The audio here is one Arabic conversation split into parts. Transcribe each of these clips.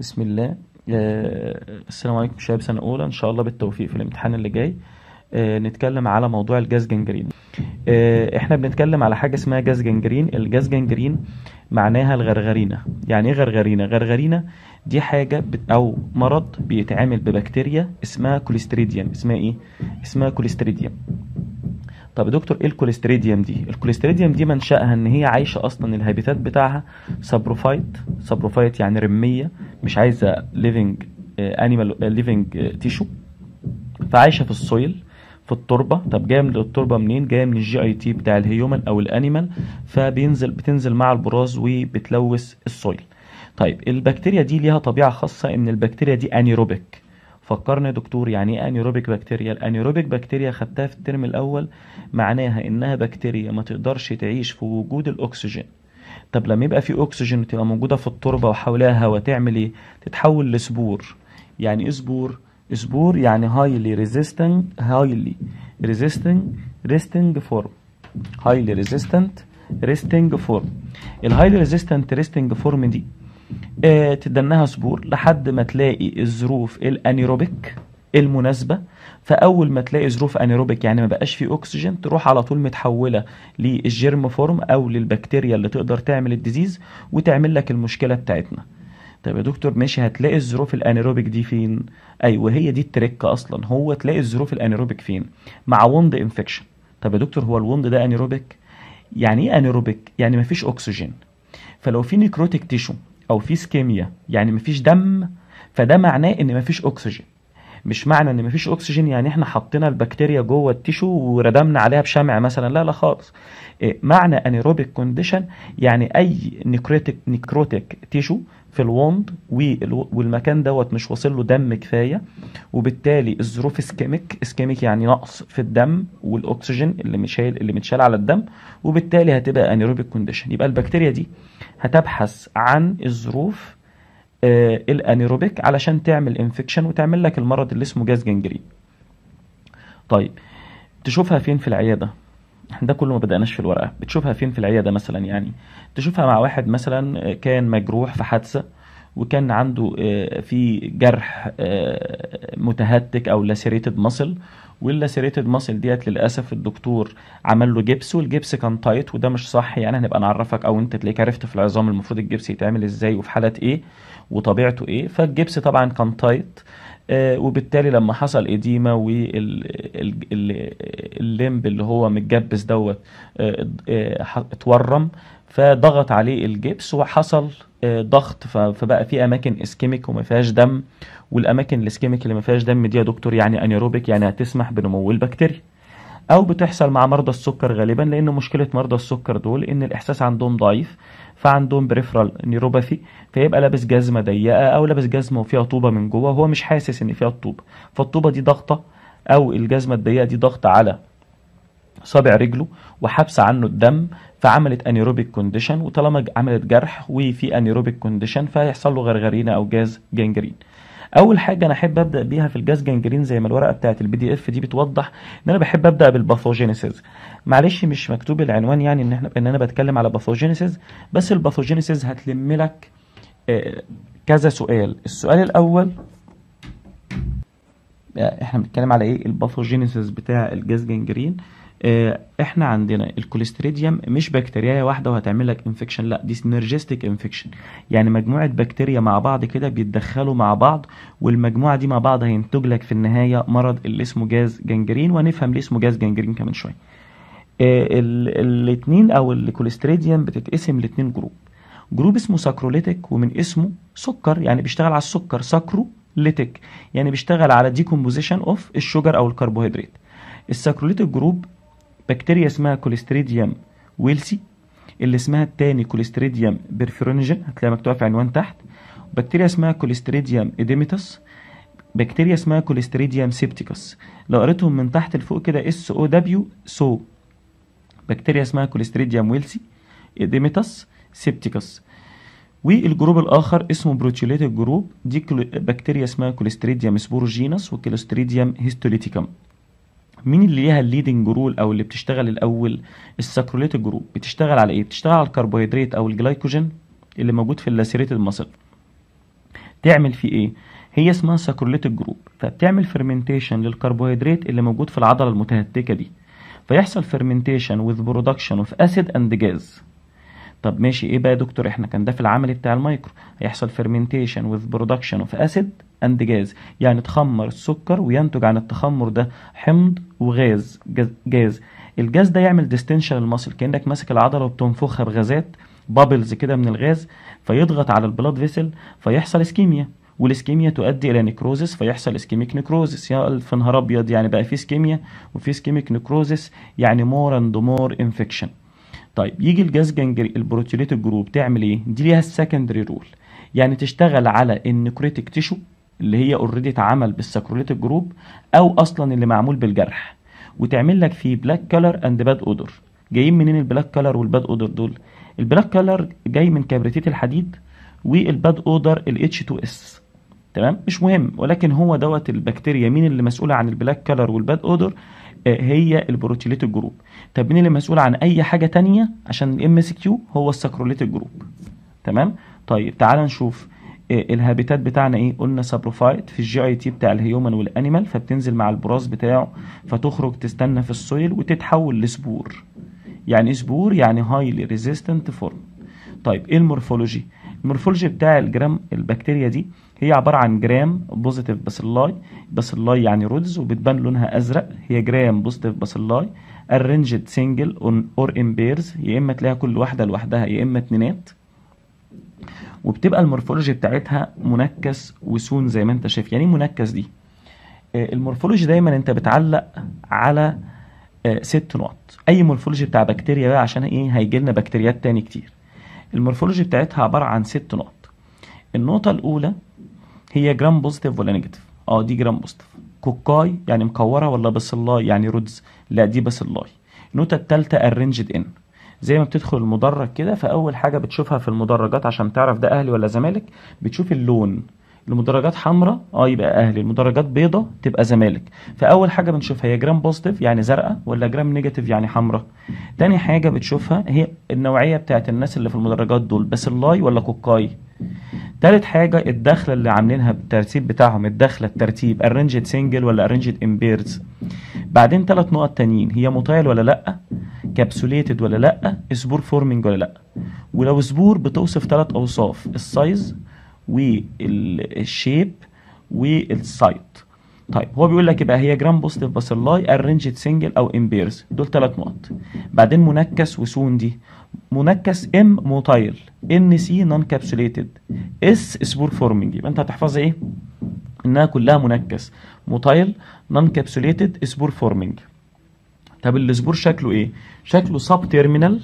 بسم الله آه السلام عليكم شباب سنه اولى ان شاء الله بالتوفيق في الامتحان اللي جاي آه نتكلم على موضوع الجاز جنجرين آه احنا بنتكلم على حاجه اسمها جاز جنجرين الجاز جنجرين معناها الغرغرينه يعني ايه غرغرينه غرغرينه دي حاجه بت او مرض بيتعامل ببكتيريا اسمها كوليستريديان اسمها ايه اسمها كوليستريديان طب يا دكتور ايه الكوليستريديوم دي الكوليستريديوم دي منشأها ان هي عايشه اصلا الهابيتات بتاعها سبروفايت سبروفايت يعني رميه مش عايزه ليفنج انيمال ليفنج تيشو فعايشه في السويل في التربه طب جايه من التربه منين جايه من الجي اي تي بتاع الهيومن او الانيمال فبينزل بتنزل مع البراز وبتلوث السويل طيب البكتيريا دي ليها طبيعه خاصه ان البكتيريا دي انيروبيك فكرني دكتور يعني ايه انيروبيك بكتيريا الانيروبيك بكتيريا خدتها في الترم الاول معناها انها بكتيريا ما تقدرش تعيش في وجود الاكسجين طب لما يبقى في اكسجين وتبقى موجوده في التربه وحولها هواء تعمل ايه تتحول لسبور يعني ايه سبور سبور يعني هايلي ريزيستنج هايلي ريزيستنج ريستنج فورم هايلي ريزيستنت ريستنج فورم الهايلي ريزيستنت ريستنج فورم دي آه، تدنها سبور لحد ما تلاقي الظروف الانيروبيك المناسبه فاول ما تلاقي ظروف انيروبيك يعني ما بقاش فيه اكسجين تروح على طول متحوله للجيرم فورم او للبكتيريا اللي تقدر تعمل الديزيز وتعمل لك المشكله بتاعتنا طب يا دكتور ماشي هتلاقي الظروف الانيروبيك دي فين ايوه هي دي التريك اصلا هو تلاقي الظروف الانيروبيك فين مع وند انفكشن طب يا دكتور هو الوند ده انيروبيك يعني ايه انيروبيك يعني ما فيش اكسجين فلو في نيكروتيك تيشو او في سكيميا يعني مفيش دم فده معناه ان مفيش اكسجين مش معنى ان مفيش اكسجين يعني احنا حطينا البكتيريا جوه التيشو وردمنا عليها بشمع مثلا لا لا خالص إيه، معنى انيروبيك كونديشن يعني اي نيكروتيك نيكروتيك تيشو في الوند والمكان دوت مش واصل له دم كفايه وبالتالي الظروف اسكيميك اسكيميك يعني نقص في الدم والاكسجين اللي مش اللي متشال على الدم وبالتالي هتبقى انيروبيك كونديشن يبقى البكتيريا دي هتبحث عن الظروف آه الانيروبيك علشان تعمل انفكشن وتعمل لك المرض اللي اسمه جاز جنجرين طيب تشوفها فين في العياده ده كله ما بدأناش في الورقة بتشوفها فين في العيادة مثلا يعني تشوفها مع واحد مثلا آه، كان مجروح في حادثة وكان عنده آه، في جرح آه، متهتك او لاسيريتد ماسل واللاسيريتد ماسل ديت للاسف الدكتور عمل له جبس والجبس كان تايت وده مش صح يعني هنبقى نعرفك او انت تلاقيك عرفت في العظام المفروض الجبس يتعمل ازاي وفي حاله ايه وطبيعته ايه فالجبس طبعا كان تايت آه، وبالتالي لما حصل اديما والليمب اللي هو متجبس دوت اتورم فضغط عليه الجبس وحصل آه، ضغط فبقى في اماكن اسكيميك وما فيهاش دم والاماكن الاسكيميك اللي ما فيهاش دم دي يا دكتور يعني انيروبيك يعني هتسمح بنمو البكتيريا او بتحصل مع مرضى السكر غالبا لان مشكله مرضى السكر دول ان الاحساس عندهم ضعيف فعندهم بريفرال نيوروباثي فيبقى لابس جزمه ضيقه او لابس جزمه وفيها طوبه من جوه وهو مش حاسس ان فيها الطوبه فالطوبه دي ضغطه او الجزمه الضيقه دي ضغط على صابع رجله وحبس عنه الدم فعملت انيروبيك كونديشن وطالما عملت جرح وفي انيروبيك كونديشن فهيحصل له غرغرينه او جاز جنجرين اول حاجه انا احب ابدا بيها في الجاز جنجرين زي ما الورقه بتاعه البي دي اف دي بتوضح ان انا بحب ابدا بالباثوجينيسيس معلش مش مكتوب العنوان يعني ان احنا ان انا بتكلم على باثوجينيسيس بس الباثوجينيسيس هتلم لك آه، كذا سؤال السؤال الاول آه، احنا بنتكلم على ايه الباثوجينيسيس بتاع الجاز جنجرين آه، احنا عندنا الكوليستريديوم مش بكتيريا واحده وهتعمل لك انفكشن لا دي سينرجستيك انفكشن يعني مجموعه بكتيريا مع بعض كده بيتدخلوا مع بعض والمجموعه دي مع بعض هينتج لك في النهايه مرض اللي اسمه جاز جنجرين ونفهم ليه اسمه جاز جنجرين كمان شويه آه، الاثنين او الكوليستريديوم بتتقسم لاثنين جروب جروب اسمه ساكروليتيك ومن اسمه سكر يعني بيشتغل على السكر ساكروليتك يعني بيشتغل على ديكومبوزيشن اوف الشوجر او الكربوهيدرات الساكروليتيك جروب بكتيريا اسمها كوليستريديوم ويلسي اللي اسمها التاني كوليستريديوم بيرفيرونجين هتلاقيها مكتوبه في عنوان تحت بكتيريا اسمها كوليستريديوم اديميتس بكتيريا اسمها كوليستريديوم سيبتيكس لو قريتهم من تحت لفوق كده اس او دبليو سو بكتيريا اسمها كوليستريديوم ويلسي اديميتس سيبتيكس والجروب الاخر اسمه بروتيوليتيك جروب دي بكتيريا اسمها كوليستريديوم سبوروجينس وكوليستريديوم هيستوليتيكم مين اللي ليها الليدنج رول او اللي بتشتغل الاول الساكروليت جروب بتشتغل على ايه بتشتغل على الكربوهيدرات او الجلايكوجين اللي موجود في اللاسيريتد ماسل تعمل فيه ايه هي اسمها ساكروليت جروب فبتعمل فيرمنتيشن للكربوهيدرات اللي موجود في العضله المتهتكه دي فيحصل فيرمنتيشن وذ برودكشن اوف اسيد اند جاز طب ماشي ايه بقى يا دكتور احنا كان ده في العمل بتاع المايكرو هيحصل فيرمنتيشن وذ برودكشن اوف اسيد اند جاز يعني تخمر السكر وينتج عن التخمر ده حمض وغاز جاز, الجاز ده يعمل ديستنشن للمسل كانك ماسك العضله وبتنفخها بغازات بابلز كده من الغاز فيضغط على البلاد فيسل فيحصل اسكيميا والاسكيميا تؤدي الى نيكروزس فيحصل اسكيميك نيكروزس يا الف نهار ابيض يعني بقى في اسكيميا وفي اسكيميك نيكروزس يعني مور اند مور انفكشن طيب يجي الجاز جنجري البروتيوليتيك جروب تعمل ايه دي ليها السكندري رول يعني تشتغل على النكريتيك تيشو اللي هي اوريدي اتعمل بالساكروليت جروب او اصلا اللي معمول بالجرح وتعمل لك فيه بلاك كلر اند باد اودر جايين منين البلاك كلر والباد اودر دول البلاك كلر جاي من كبريتيت الحديد والباد اودر الاتش 2 اس تمام مش مهم ولكن هو دوت البكتيريا مين اللي مسؤوله عن البلاك كلر والباد اودر هي البروتيليتيك جروب طب مين اللي مسؤول عن اي حاجه تانية عشان الام اس كيو هو الساكروليتك جروب تمام طيب تعال نشوف آه، الهابيتات بتاعنا ايه قلنا سابروفايت في الجي اي تي بتاع الهيومن والانيمال فبتنزل مع البراز بتاعه فتخرج تستنى في السويل وتتحول لسبور يعني سبور يعني هايلي ريزيستنت فورم طيب ايه المورفولوجي المورفولوجي بتاع الجرام البكتيريا دي هي عبارة عن جرام بوزيتيف باسيلاي باسيلاي يعني رودز وبتبان لونها أزرق هي جرام بوزيتيف باسيلاي arranged سنجل اور ان بيرز يا إما تلاقيها كل واحدة لوحدها يا إما اتنينات وبتبقى المورفولوجي بتاعتها منكس وسون زي ما انت شايف يعني ايه منكس دي آه، المورفولوجي دايما انت بتعلق على آه، ست نقط اي مورفولوجي بتاع بكتيريا بقى عشان ايه هيجي لنا بكتيريات تاني كتير المورفولوجي بتاعتها عباره عن ست نقط النقطه الاولى هي جرام بوزيتيف ولا نيجاتيف اه دي جرام بوزيتيف كوكاي يعني مكوره ولا بسلاي يعني رودز لا دي بسلاي النوتة التالتة ارينجد ان زي ما بتدخل المدرج كده فاول حاجه بتشوفها في المدرجات عشان تعرف ده اهلي ولا زمالك بتشوف اللون المدرجات حمراء اه يبقى اهلي المدرجات بيضاء تبقى زمالك فاول حاجه بنشوفها هي جرام بوزيتيف يعني زرقاء ولا جرام نيجاتيف يعني حمراء تاني حاجه بتشوفها هي النوعيه بتاعت الناس اللي في المدرجات دول بس اللاي ولا كوكاي تالت حاجه الدخله اللي عاملينها بالترتيب بتاعهم الدخله الترتيب ارنجد سنجل ولا ارنجد امبيرز بعدين تلات نقط تانيين هي مطايل ولا لا كابسوليتد ولا لا سبور فورمنج ولا لا ولو سبور بتوصف تلات اوصاف السايز والشيب والسايت طيب هو بيقول لك يبقى هي جرام بوستيف باسلاي ارنجد سنجل او امبيرز دول تلات نقط بعدين منكس وسون دي منكس ام موتايل ان سي نون كابسوليتد اس سبور فورمنج يبقى انت هتحفظ ايه انها كلها منكس موتايل نون كابسوليتد سبور فورمنج طب السبور شكله ايه شكله سب تيرمينال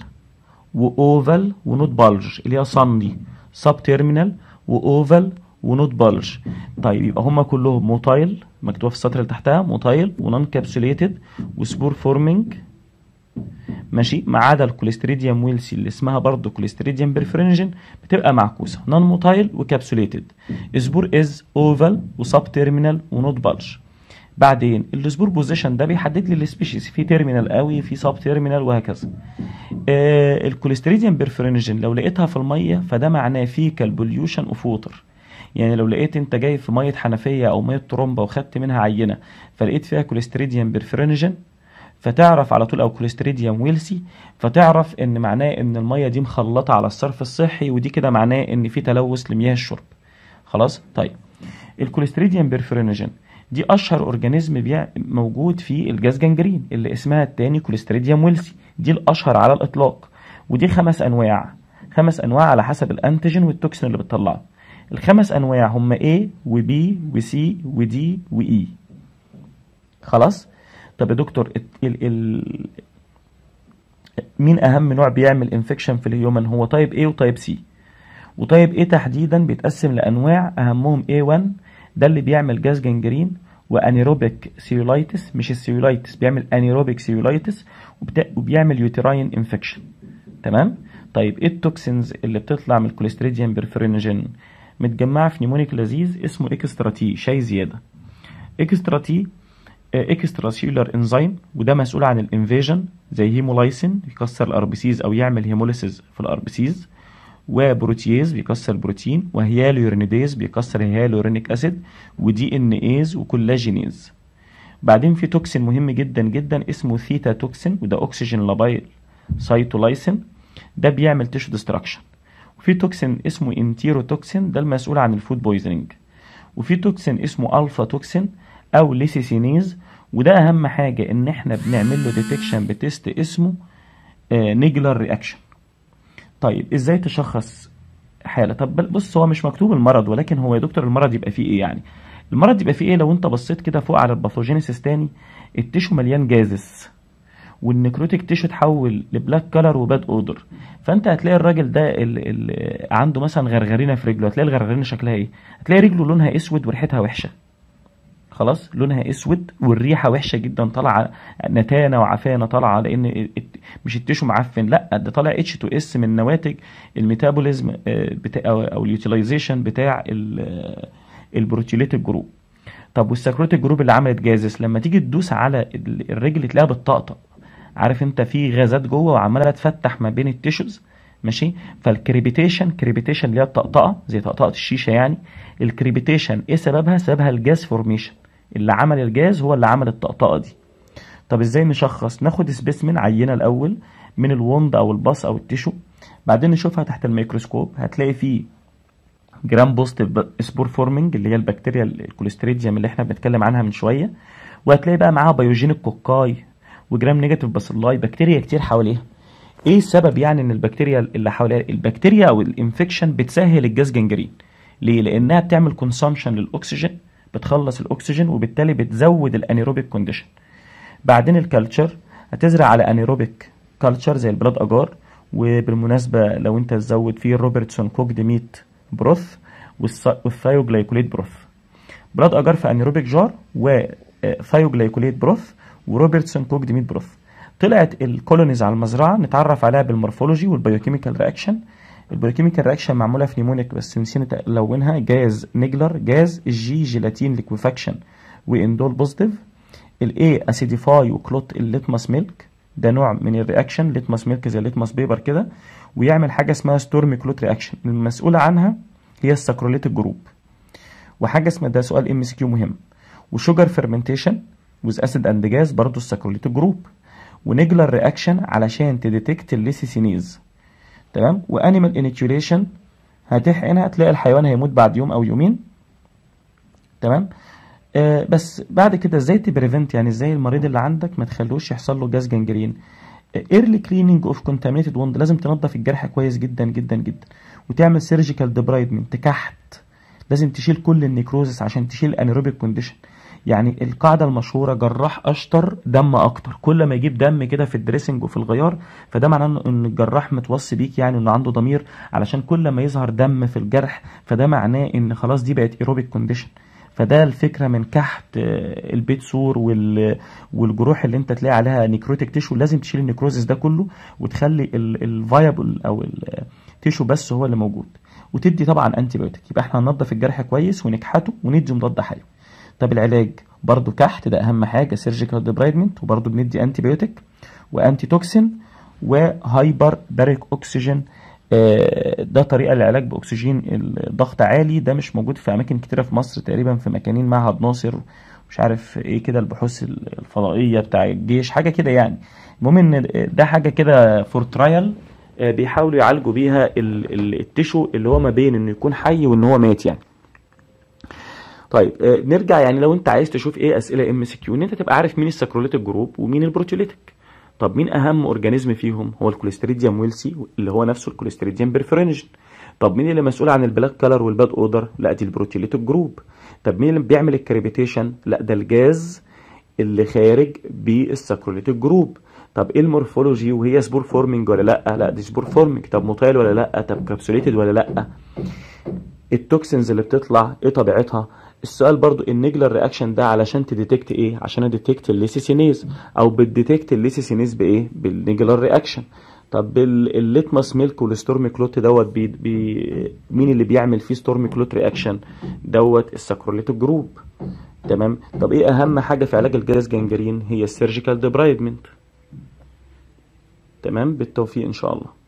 واوفال ونوت بالج اللي هي صن دي سب تيرمينال واوفال ونوت بالج طيب يبقى هما كلهم موتايل مكتوبه في السطر اللي تحتها موتايل ونون كابسوليتد وسبور فورمنج ماشي ما عدا الكوليستريديوم ويلسي اللي اسمها برضه كوليستريديوم بيرفرنجن بتبقى معكوسه نون موتايل وكابسوليتد اسبور از اوفال وسب تيرمينال ونوت بلش بعدين السبور بوزيشن ده بيحدد لي السبيشيز في تيرمينال قوي في سب تيرمينال وهكذا آه الكوليستريديوم بيرفرنجن لو لقيتها في الميه فده معناه فيكال بوليوشن اوف ووتر يعني لو لقيت انت جاي في ميه حنفيه او ميه ترومبه وخدت منها عينه فلقيت فيها كوليستريديوم بيرفرنجن فتعرف على طول او كوليستريديوم ويلسي فتعرف ان معناه ان الميه دي مخلطه على الصرف الصحي ودي كده معناه ان في تلوث لمياه الشرب خلاص طيب الكوليستريديوم بيرفرينوجين دي اشهر اورجانيزم موجود في الجاز جنجرين اللي اسمها الثاني كوليستريديوم ويلسي دي الاشهر على الاطلاق ودي خمس انواع خمس انواع على حسب الانتيجين والتوكسين اللي بتطلعه الخمس انواع هم A و B و C و D و E خلاص طب يا دكتور ال ال مين اهم نوع بيعمل انفكشن في الهيومن هو تايب A وتايب C وتايب A تحديدا بيتقسم لانواع اهمهم A1 ده اللي بيعمل جاز جنجرين وانيروبيك سيولايتس مش السيولايتس بيعمل انيروبيك سيولايتس وبيعمل يوتراين انفكشن تمام طيب ايه التوكسينز اللي بتطلع من الكوليستريديم بيرفرينجين متجمعه في نيمونيك لذيذ اسمه اكسترا تي شاي زياده اكسترا تي اكسترا سيلولار انزيم وده مسؤول عن الانفيجن زي هيمولايسين بيكسر سيز او يعمل هيموليسيز في الار بي سيز وبروتييز بيكسر بروتين وهيالورينيديز بيكسر هيالورينيك اسيد ودي ان ايز وكولاجينيز بعدين في توكسين مهم جدا جدا اسمه ثيتا توكسين وده اوكسجين لابايل سايتولايسين ده بيعمل تيشو ديستراكشن وفي توكسين اسمه توكسين ده المسؤول عن الفود بويزنج وفي توكسين اسمه الفا توكسين او ليسيسينيز وده اهم حاجه ان احنا بنعمل له ديتكشن بتيست اسمه آه، نيجلر رياكشن طيب ازاي تشخص حاله طب بص هو مش مكتوب المرض ولكن هو يا دكتور المرض يبقى فيه ايه يعني المرض يبقى فيه ايه لو انت بصيت كده فوق على الباثوجينيسيس تاني التشو مليان جازس والنكروتيك تيشو اتحول لبلاك كلر وباد اودر فانت هتلاقي الراجل ده اللي عنده مثلا غرغرينه في رجله هتلاقي الغرغرينه شكلها ايه هتلاقي رجله لونها اسود وريحتها وحشه خلاص لونها اسود والريحه وحشه جدا طالعه نتانه وعفانه طالعه لان مش التيشو معفن لا ده طالع اتش تو اس من نواتج الميتابوليزم آه، او اليوتيلايزيشن بتاع آه، البروتيليت جروب طب والسكروتيك جروب اللي عملت جازس لما تيجي تدوس على الرجل تلاقيها بتطقطق عارف انت في غازات جوه وعماله تفتح ما بين التيشوز ماشي فالكريبيتيشن كريبيتيشن اللي هي الطقطقه زي طقطقه الشيشه يعني الكريبيتيشن ايه سببها؟ سببها الجاز فورميشن اللي عمل الجاز هو اللي عمل الطقطقه دي طب ازاي نشخص ناخد سبيسمن عينه الاول من الوند او الباص او التيشو بعدين نشوفها تحت الميكروسكوب هتلاقي فيه جرام بوست سبور فورمنج اللي هي البكتيريا الكوليستريديم اللي احنا بنتكلم عنها من شويه وهتلاقي بقى معاها بايوجينيك كوكاي وجرام نيجاتيف باسيلاي بكتيريا كتير حواليها ايه السبب يعني ان البكتيريا اللي حواليها البكتيريا او الانفكشن بتسهل الجاز جنجرين ليه لانها بتعمل كونسامشن للاكسجين بتخلص الاكسجين وبالتالي بتزود الانيروبيك كونديشن بعدين الكالتشر هتزرع على انيروبيك كالتشر زي البلاد اجار وبالمناسبه لو انت تزود فيه روبرتسون كوكد ميت بروث والثايوجلايكوليت بروث بلاد اجار في انيروبيك جار وثايوجلايكوليت آه، بروث وروبرتسون كوكد ميت بروث طلعت الكولونيز على المزرعه نتعرف عليها بالمورفولوجي والبيوكيميكال رياكشن البروكيميكال رياكشن معموله في نيمونيك بس نسينا نلونها جاز نيجلر جاز الجي جيلاتين ليكويفاكشن واندول بوزيتيف الاي اسيديفاي وكلوت الليتمس ميلك ده نوع من الرياكشن ليتمس ميلك زي الليتمس بيبر كده ويعمل حاجه اسمها ستورم كلوت رياكشن المسؤوله عنها هي السكروليت جروب وحاجه اسمها ده سؤال ام اس كيو مهم وشوجر فيرمنتيشن وذ اسيد اند جاز برضه السكروليت جروب ونجلر رياكشن علشان تديتكت الليسيسينيز تمام وانيمال انيكيوليشن هتحقنها هتلاقي الحيوان هيموت بعد يوم او يومين تمام آه بس بعد كده ازاي تبريفنت يعني ازاي المريض اللي عندك ما تخلوش يحصل له جاز جنجرين ايرلي كليننج اوف كونتامينيتد ووند لازم تنظف الجرح كويس جدا جدا جدا وتعمل سيرجيكال ديبرايدمنت كحت لازم تشيل كل النيكروزس عشان تشيل الانيروبيك كونديشن يعني القاعده المشهوره جراح اشطر دم اكتر كل ما يجيب دم كده في الدريسنج وفي الغيار فده معناه ان الجراح متوصي بيك يعني انه عنده ضمير علشان كل ما يظهر دم في الجرح فده معناه ان خلاص دي بقت ايروبيك كونديشن فده الفكره من كحت آه، البيت سور والجروح اللي انت تلاقي عليها نيكروتيك تيشو لازم تشيل النيكروزيس ده كله وتخلي الفايبل او التيشو بس هو اللي موجود وتدي طبعا انتي بيوتيك يبقى احنا هننضف الجرح كويس ونكحته وندي مضاد حيوي طب العلاج برضو كحت ده اهم حاجه سيرجيكال ديبرايدمنت وبرضو بندي انتي بيوتيك وانتي توكسين وهايبر باريك اوكسجين ده طريقه للعلاج باكسجين الضغط عالي ده مش موجود في اماكن كتيره في مصر تقريبا في مكانين معهد ناصر مش عارف ايه كده البحوث الفضائيه بتاع الجيش حاجه كده يعني المهم ان ده حاجه كده فور ترايل آه، بيحاولوا يعالجوا بيها التشو اللي هو ما بين انه يكون حي وان هو مات يعني طيب آه، نرجع يعني لو انت عايز تشوف ايه اسئله ام سي كيو ان انت تبقى عارف مين الساكروليتك جروب ومين البروتيوليتيك طب مين اهم اورجانيزم فيهم هو الكوليستريديوم ويلسي اللي هو نفسه الكوليستريديوم بيرفرينجين طب مين اللي مسؤول عن البلاك كلر والباد اودر لا دي البروتيوليتيك جروب طب مين اللي بيعمل الكريبيتيشن لا ده الجاز اللي خارج بالساكروليتك جروب طب ايه المورفولوجي وهي سبور فورمنج ولا لا لا دي سبور فورمنج طب موتايل ولا لا طب كابسوليتد ولا لا التوكسينز اللي بتطلع ايه طبيعتها السؤال برضو النجلر رياكشن ده علشان تديتكت ايه عشان اديتكت الليسيسينيز او بتديتكت الليسيسينيز بايه بالنجلر رياكشن طب الليتمس ميلك والستورم كلوت دوت بي بي مين اللي بيعمل فيه ستورم كلوت رياكشن دوت الساكروليتيك جروب تمام طب ايه اهم حاجه في علاج الجلس جنجرين هي السيرجيكال ديبرايدمنت تمام بالتوفيق ان شاء الله